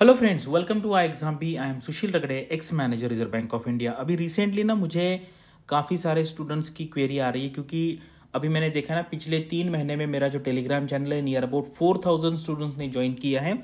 hello friends welcome to I exam B I am Sushil Ragde ex manager Reserve Bank of India अभी recently ना मुझे काफ़ी सारे students की क्वेरी आ रही है क्योंकि अभी मैंने देखा ना पिछले तीन महीने में मेरा जो टेलीग्राम चैनल है near about four thousand students ने ज्वाइन किया है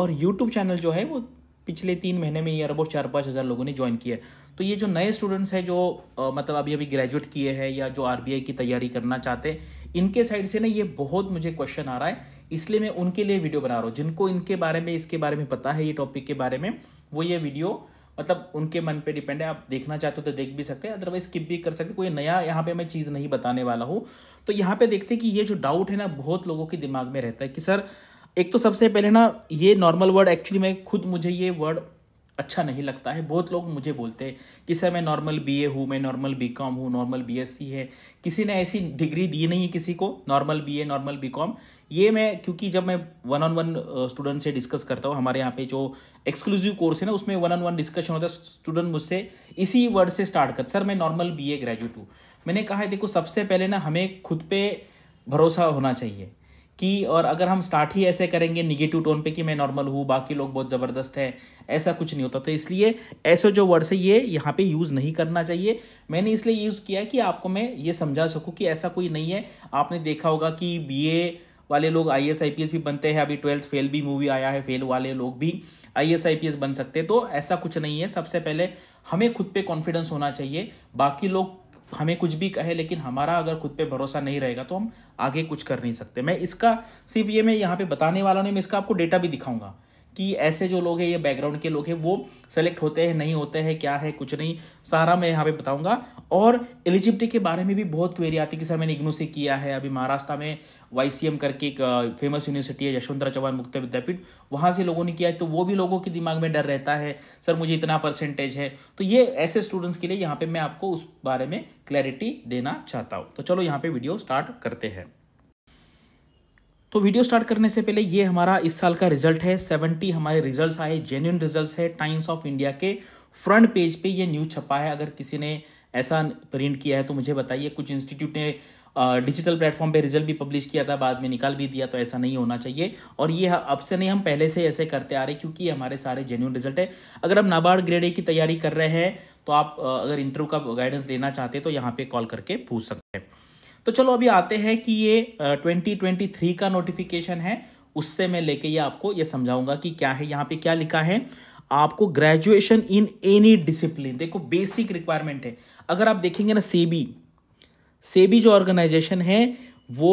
और यूट्यूब चैनल जो है वो पिछले तीन महीने में ये अरबों चार पाँच हज़ार लोगों ने ज्वाइन किया है तो ये जो नए स्टूडेंट्स हैं जो आ, मतलब अभी अभी ग्रेजुएट किए हैं या जो आर की तैयारी करना चाहते हैं इनके साइड से ना ये बहुत मुझे क्वेश्चन आ रहा है इसलिए मैं उनके लिए वीडियो बना रहा हूँ जिनको इनके बारे में इसके बारे में पता है ये टॉपिक के बारे में वो ये वीडियो मतलब उनके मन पे डिपेंड है आप देखना चाहते हो तो देख भी सकते हैं अदरवाइज स्किप भी कर सकते कोई नया यहाँ पे मैं चीज़ नहीं बताने वाला हूँ तो यहाँ पे देखते हैं कि ये जो डाउट है ना बहुत लोगों के दिमाग में रहता है कि सर एक तो सबसे पहले ना ये नॉर्मल वर्ड एक्चुअली मैं खुद मुझे ये वर्ड अच्छा नहीं लगता है बहुत लोग मुझे बोलते हैं कि सर मैं नॉर्मल बीए हूँ मैं नॉर्मल बीकॉम हूँ नॉर्मल बीएससी है किसी ने ऐसी डिग्री दी नहीं है किसी को नॉर्मल बीए नॉर्मल बीकॉम ये मैं क्योंकि जब मैं वन ऑन वन स्टूडेंट से डिस्कस करता हूँ हमारे यहाँ पे जो एक्सक्लूसिव कोर्स है ना उसमें वन ऑन वन डिस्कशन होता है स्टूडेंट मुझसे इसी वर्ड से स्टार्ट कर सर मैं नॉर्मल बी ग्रेजुएट हूँ मैंने कहा है देखो सबसे पहले ना हमें खुद पे भरोसा होना चाहिए कि और अगर हम स्टार्ट ही ऐसे करेंगे निगेटिव टोन पे कि मैं नॉर्मल हूँ बाकी लोग बहुत ज़बरदस्त हैं ऐसा कुछ नहीं होता तो इसलिए ऐसे जो वर्ड्स है ये यहाँ पे यूज़ नहीं करना चाहिए मैंने इसलिए यूज़ किया कि आपको मैं ये समझा सकूँ कि ऐसा कोई नहीं है आपने देखा होगा कि बी वाले लोग आई एस भी बनते हैं अभी ट्वेल्थ फेल भी मूवी आया है फेल वाले लोग भी आई एस बन सकते हैं तो ऐसा कुछ नहीं है सबसे पहले हमें खुद पर कॉन्फिडेंस होना चाहिए बाकी लोग हमें कुछ भी कहे लेकिन हमारा अगर खुद पे भरोसा नहीं रहेगा तो हम आगे कुछ कर नहीं सकते मैं इसका सिर्फ ये मैं यहाँ पे बताने वाला नहीं मैं इसका आपको डेटा भी दिखाऊंगा कि ऐसे जो लोग हैं ये बैकग्राउंड के लोग हैं वो सेलेक्ट होते हैं नहीं होते हैं क्या है कुछ नहीं सारा मैं यहाँ पे बताऊंगा और एलिजिबिलिटी के बारे में भी बहुत क्वेरी आती है कि सर मैंने इग्नू से किया है अभी महाराष्ट्र में वाई करके एक फेमस यूनिवर्सिटी है यशवंतरा चौहान मुक्त विद्यापीठ वहाँ से लोगों ने किया है तो वो भी लोगों के दिमाग में डर रहता है सर मुझे इतना परसेंटेज है तो ये ऐसे स्टूडेंट्स के लिए यहाँ पर मैं आपको उस बारे में क्लैरिटी देना चाहता हूँ तो चलो यहाँ पर वीडियो स्टार्ट करते हैं तो वीडियो स्टार्ट करने से पहले ये हमारा इस साल का रिजल्ट है सेवेंटी हमारे रिजल्ट्स आए जेन्यून रिजल्ट्स है टाइम्स ऑफ इंडिया के फ्रंट पेज पे ये न्यूज़ छपा है अगर किसी ने ऐसा प्रिंट किया है तो मुझे बताइए कुछ इंस्टीट्यूट ने डिजिटल प्लेटफॉर्म पे रिजल्ट भी पब्लिश किया था बाद में निकाल भी दिया तो ऐसा नहीं होना चाहिए और ये अब से नहीं हम पहले से ऐसे करते आ रहे क्योंकि हमारे सारे जेन्यून रिजल्ट है अगर हम नाबार्ड ग्रेड ए की तैयारी कर रहे हैं तो आप अगर इंटरव्यू का गाइडेंस लेना चाहते हैं तो यहाँ पे कॉल करके पूछ सकते हैं तो चलो अभी आते हैं कि ये ट्वेंटी ट्वेंटी थ्री का नोटिफिकेशन है उससे मैं लेके ये आपको ये समझाऊंगा कि क्या है यहाँ पे क्या लिखा है आपको ग्रेजुएशन इन एनी डिसिप्लिन देखो बेसिक रिक्वायरमेंट है अगर आप देखेंगे ना सी सेबी जो ऑर्गेनाइजेशन है वो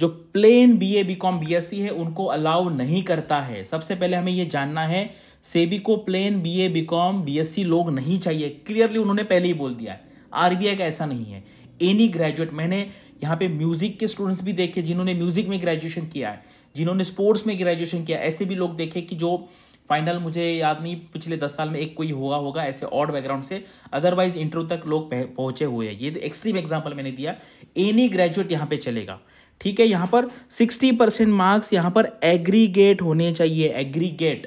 जो plain B A B com B S C है उनको अलाउ नहीं करता है सबसे पहले हमें ये जानना है सेबी को plain B A B com B S C लोग नहीं चाहिए क्लियरली उन्होंने पहले ही बोल दिया है आरबीआई का ऐसा नहीं है एनी ग्रेजुएट मैंने यहाँ पे म्यूज़िक के स्टूडेंट्स भी देखे जिन्होंने म्यूज़िक में ग्रेजुएशन किया है जिन्होंने स्पोर्ट्स में ग्रेजुएशन किया ऐसे भी लोग देखे कि जो फाइनल मुझे याद नहीं पिछले दस साल में एक कोई हुआ होगा ऐसे ऑड बैकग्राउंड से अदरवाइज इंटरव्यू तक लोग पहुंचे हुए हैं ये एक्सट्रीम तो एग्जाम्पल मैंने दिया एनी ग्रेजुएट यहाँ पे चलेगा ठीक है यहाँ पर सिक्सटी परसेंट मार्क्स यहाँ पर एग्रीगेट होने चाहिए एग्रीगेट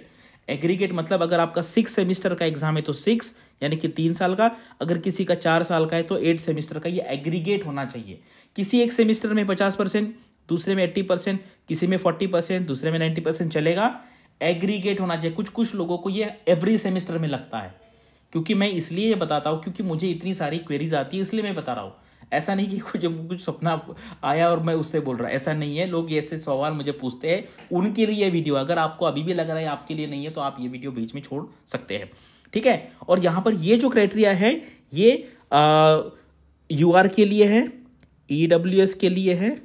एग्रीगेट मतलब अगर आपका सिक्स सेमिस्टर का एग्जाम है तो सिक्स यानी कि तीन साल का अगर किसी का चार साल का है तो एट सेमिस्टर का ये एग्रीगेट होना चाहिए किसी एक सेमिस्टर में पचास परसेंट दूसरे में एट्टी परसेंट किसी में फोर्टी परसेंट दूसरे में नाइन्टी परसेंट चलेगा एग्रीगेट होना चाहिए कुछ कुछ लोगों को ये एवरी सेमेस्टर में लगता है क्योंकि मैं इसलिए ये बताता हूँ क्योंकि मुझे इतनी सारी क्वेरीज आती है इसलिए मैं बता रहा हूँ ऐसा नहीं कि कुछ कुछ सपना आया और मैं उससे बोल रहा ऐसा नहीं है लोग ऐसे सवाल मुझे पूछते हैं उनके लिए वीडियो अगर आपको अभी भी लग रहा है आपके लिए नहीं है तो आप ये वीडियो बीच में छोड़ सकते हैं ठीक है और यहाँ पर ये जो क्राइटेरिया है ये यू आर के लिए है ई डब्ल्यू एस के लिए है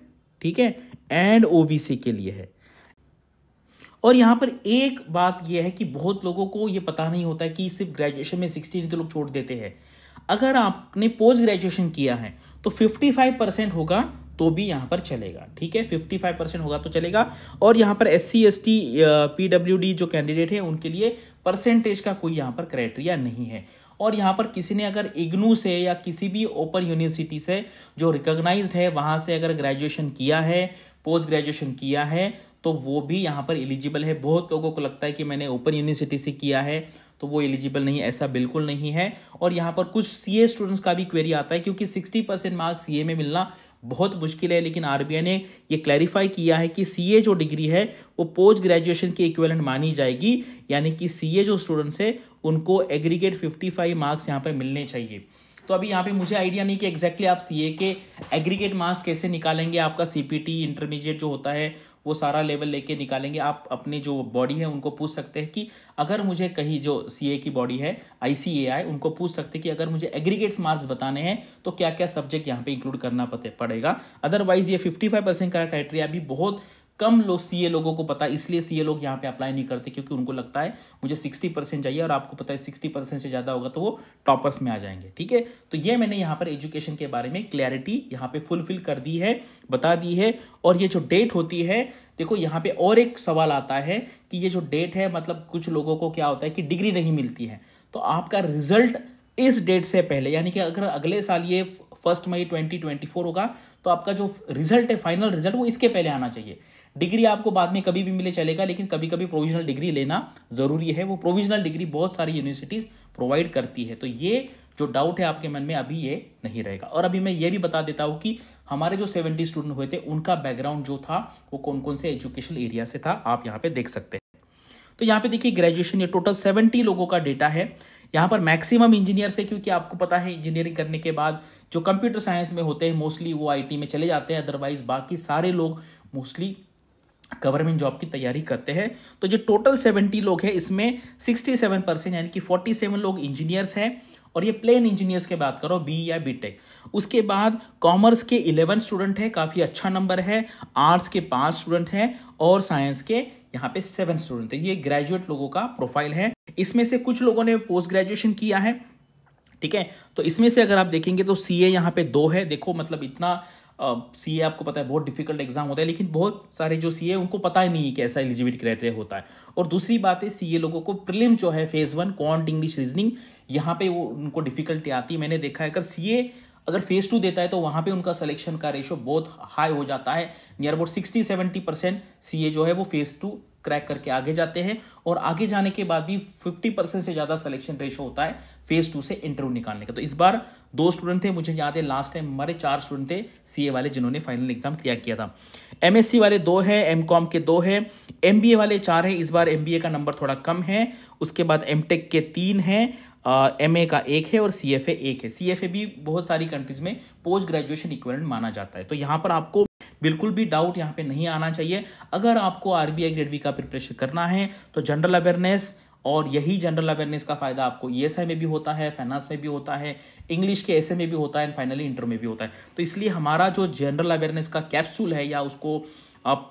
ठीक है एंड ओ बी सी के लिए है और यहाँ पर एक बात यह है कि बहुत लोगों को ये पता नहीं होता है कि सिर्फ ग्रेजुएशन में सिक्सटी तो लोग छोड़ देते हैं अगर आपने पोस्ट ग्रेजुएशन किया है तो फिफ्टी फाइव परसेंट होगा तो भी यहाँ पर चलेगा ठीक है फिफ्टी फाइव परसेंट होगा तो चलेगा और यहाँ पर S C S T P W D जो कैंडिडेट हैं उनके लिए परसेंटेज का कोई यहाँ पर क्राइटेरिया नहीं है और यहाँ पर किसी ने अगर इग्नू से या किसी भी ओपन यूनिवर्सिटी से जो रिकोगनाइज है वहाँ से अगर ग्रेजुएशन किया है पोस्ट ग्रेजुएशन किया है तो वो भी यहाँ पर एलिजिबल है बहुत लोगों को लगता है कि मैंने ओपन यूनिवर्सिटी से किया है तो वो एलिजिबल नहीं ऐसा बिल्कुल नहीं है और यहाँ पर कुछ सी स्टूडेंट्स का भी क्वेरी आता है क्योंकि सिक्सटी परसेंट मार्क्स सी में मिलना बहुत मुश्किल है लेकिन आरबीआई ने ये क्लैरिफाई किया है कि सीए जो डिग्री है वो पोस्ट ग्रेजुएशन की इक्वेलेंट मानी जाएगी यानी कि सीए जो स्टूडेंट्स है उनको एग्रीगेट 55 मार्क्स यहाँ पर मिलने चाहिए तो अभी यहाँ पे मुझे आइडिया नहीं कि एग्जैक्टली exactly आप सीए के एग्रीगेट मार्क्स कैसे निकालेंगे आपका सीपीटी इंटरमीडिएट जो होता है वो सारा लेवल लेके निकालेंगे आप अपनी जो बॉडी है उनको पूछ सकते हैं कि अगर मुझे कहीं जो सी की बॉडी है आई उनको पूछ सकते हैं कि अगर मुझे एग्रीगेट्स मार्क्स बताने हैं तो क्या क्या सब्जेक्ट यहाँ पर इंक्लूड करना पड़ेगा अदरवाइज ये फिफ्टी फाइव परसेंट का क्राइटेरिया भी बहुत कम लोग सी लोगों को पता है इसलिए सी लोग यहाँ पे अप्लाई नहीं करते क्योंकि उनको लगता है मुझे सिक्सटी परसेंट चाहिए और आपको पता है सिक्सटी परसेंट से ज़्यादा होगा तो वो टॉपर्स में आ जाएंगे ठीक है तो ये मैंने यहाँ पर एजुकेशन के बारे में क्लैरिटी यहाँ पे फुलफिल कर दी है बता दी है और ये जो डेट होती है देखो यहाँ पे और एक सवाल आता है कि ये जो डेट है मतलब कुछ लोगों को क्या होता है कि डिग्री नहीं मिलती है तो आपका रिजल्ट इस डेट से पहले यानी कि अगर अगले साल ये फर्स्ट मई 2024 होगा तो आपका जो रिजल्ट है फाइनल रिजल्ट वो इसके पहले आना चाहिए डिग्री आपको बाद में कभी भी मिले चलेगा लेकिन कभी कभी प्रोविजनल डिग्री लेना ज़रूरी है वो प्रोविजनल डिग्री बहुत सारी यूनिवर्सिटीज़ प्रोवाइड करती है तो ये जो डाउट है आपके मन में अभी ये नहीं रहेगा और अभी मैं ये भी बता देता हूँ कि हमारे जो सेवेंटी स्टूडेंट हुए थे उनका बैकग्राउंड जो था वो कौन कौन से एजुकेशन एरिया से था आप यहाँ पे देख सकते हैं तो यहाँ पे देखिए ग्रेजुएशन ये टोटल सेवेंटी लोगों का डेटा है यहाँ पर मैक्सिमम इंजीनियर से क्योंकि आपको पता है इंजीनियरिंग करने के बाद जो कंप्यूटर साइंस में होते हैं मोस्टली वो आईटी में चले जाते हैं अदरवाइज़ बाकी सारे लोग मोस्टली गवर्नमेंट जॉब की तैयारी करते हैं तो जो टोटल सेवेंटी लोग हैं इसमें सिक्सटी सेवन परसेंट यानी कि फोर्टी सेवन लोग इंजीनियर्स हैं और ये प्लेन इंजीनियर्स की बात करो बी या बी टेक उसके बाद कॉमर्स के इलेवन स्टूडेंट हैं काफ़ी अच्छा नंबर है आर्ट्स के पाँच स्टूडेंट हैं और साइंस के यहाँ पे सेवन स्टूडेंट हैं ये ग्रेजुएट लोगों का प्रोफाइल है इसमें से कुछ लोगों ने पोस्ट ग्रेजुएशन किया है ठीक है तो इसमें से अगर आप देखेंगे तो सी ए यहाँ पे दो है देखो मतलब इतना सी ए आपको पता है बहुत डिफिकल्ट एग्जाम होता है लेकिन बहुत सारे जो सी ए उनको पता ही नहीं है कि ऐसा एलिजिबिलिटी क्राइटेरिया होता है और दूसरी बात है सी ए लोगों को प्रिलिम जो है फेज़ वन कॉन्ट इंग्लिश रीजनिंग यहाँ पे वो उनको डिफिकल्टी आती है मैंने देखा है अगर सी ए अगर फेज टू देता है तो वहाँ पे उनका सिलेक्शन का रेशो बहुत हाई हो जाता है near about sixty seventy percent सी जो है वो फेज टू क्रैक करके आगे जाते हैं और आगे जाने के बाद भी 50 परसेंट से ज़्यादा सिलेक्शन रेशो होता है फेज टू से इंटरव्यू निकालने का तो इस बार दो स्टूडेंट थे मुझे याद है लास्ट टाइम हमारे चार स्टूडेंट थे सीए वाले जिन्होंने फाइनल एग्जाम क्रिया किया था एमएससी वाले दो है एमकॉम के दो है एमबीए वाले चार है इस बार एमबीए का नंबर थोड़ा कम है उसके बाद एमटेक के तीन है एम ए का एक है और सी एफ ए एक है सी एफ ए भी बहुत सारी कंट्रीज़ में पोस्ट ग्रेजुएशन इक्वलेंट माना जाता है तो यहाँ पर आपको बिल्कुल भी डाउट यहाँ पे नहीं आना चाहिए अगर आपको R B I grade B का प्रिपरेशन करना है तो जनरल अवेयरनेस और यही जनरल अवेयरनेस का फ़ायदा आपको ई e में भी होता है फाइनेंस में भी होता है इंग्लिश के ऐसे में भी होता है एंड फाइनली इंटर में भी होता है तो इसलिए हमारा जो जनरल अवेयरनेस का कैप्सूल है या उसको आप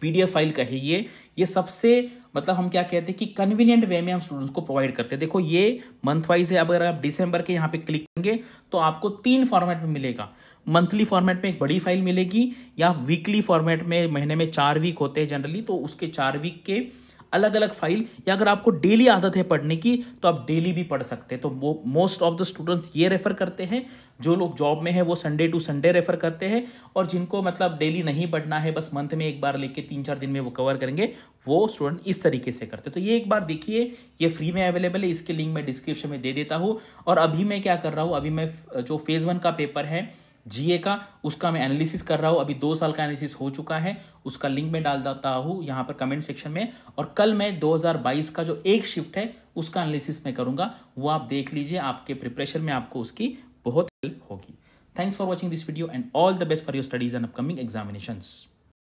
पी डी एफ फाइल कहिए ये सबसे मतलब हम क्या कहते हैं कि कन्वीनियंट वे में हम स्टूडेंट्स को प्रोवाइड करते हैं देखो ये मंथ वाइज है अगर आप डिसम्बर के यहाँ पे क्लिक करेंगे तो आपको तीन फॉर्मेट में मिलेगा मंथली फॉर्मेट में एक बड़ी फाइल मिलेगी या वीकली फॉर्मेट में महीने में चार वीक होते हैं जनरली तो उसके चार वीक के अलग अलग फाइल या अगर आपको डेली आदत है पढ़ने की तो आप डेली भी पढ़ सकते हैं तो मोस्ट ऑफ द स्टूडेंट्स ये रेफर करते हैं जो लोग जॉब में है वो संडे टू संडे रेफर करते हैं और जिनको मतलब डेली नहीं पढ़ना है बस मंथ में एक बार लेके तीन चार दिन में वो कवर करेंगे वो स्टूडेंट इस तरीके से करते तो ये एक बार देखिए ये फ्री में अवेलेबल है इसके लिंक मैं डिस्क्रिप्शन में दे देता हूँ और अभी मैं क्या कर रहा हूँ अभी मैं जो फेज़ वन का पेपर है जीए का उसका मैं एनालिसिस कर रहा हूँ अभी दो साल का एनालिसिस हो चुका है उसका लिंक मैं डाल देता हूँ यहाँ पर कमेंट सेक्शन में और कल मैं 2022 का जो एक शिफ्ट है उसका एनालिसिस मैं करूँगा वो आप देख लीजिए आपके प्रिपरेशन में आपको उसकी बहुत हेल्प होगी thanks for watching this video and all the best for your studies and upcoming examinations